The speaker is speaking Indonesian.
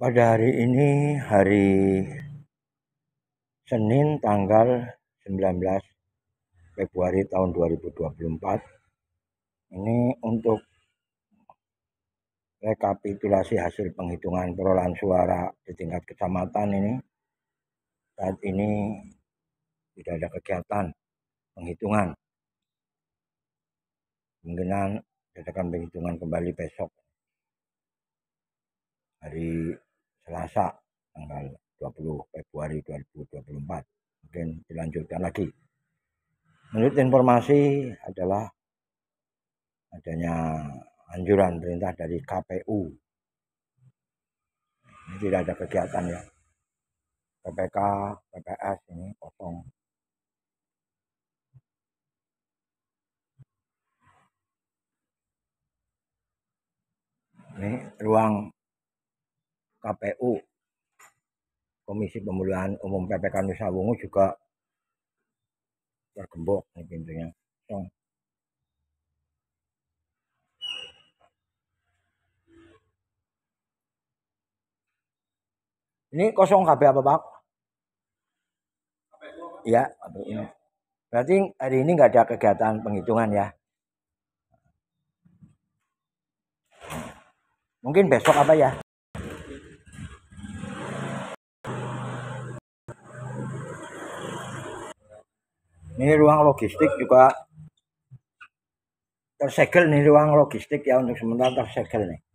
Pada hari ini, hari Senin tanggal 19 Februari tahun 2024, ini untuk rekapitulasi hasil penghitungan perolehan suara di tingkat kecamatan ini. Saat ini tidak ada kegiatan penghitungan. Kemungkinan akan penghitungan kembali besok hari Selasa tanggal 20 Februari 2024. Mungkin dilanjutkan lagi. Menurut informasi adalah adanya anjuran perintah dari KPU. Ini tidak ada kegiatan ya. PPK, PPS ini kosong. Ini ruang KPU Komisi Pemulihan Umum PPK Nusa Wungu juga tergembok nih pintunya. kosong. Ini kosong KPU apa Pak? Iya, ini. Iya. Berarti hari ini nggak ada kegiatan penghitungan ya? Mungkin besok apa ya? Ini ruang logistik juga tersegel nih ruang logistik ya untuk sementara tersegel nih.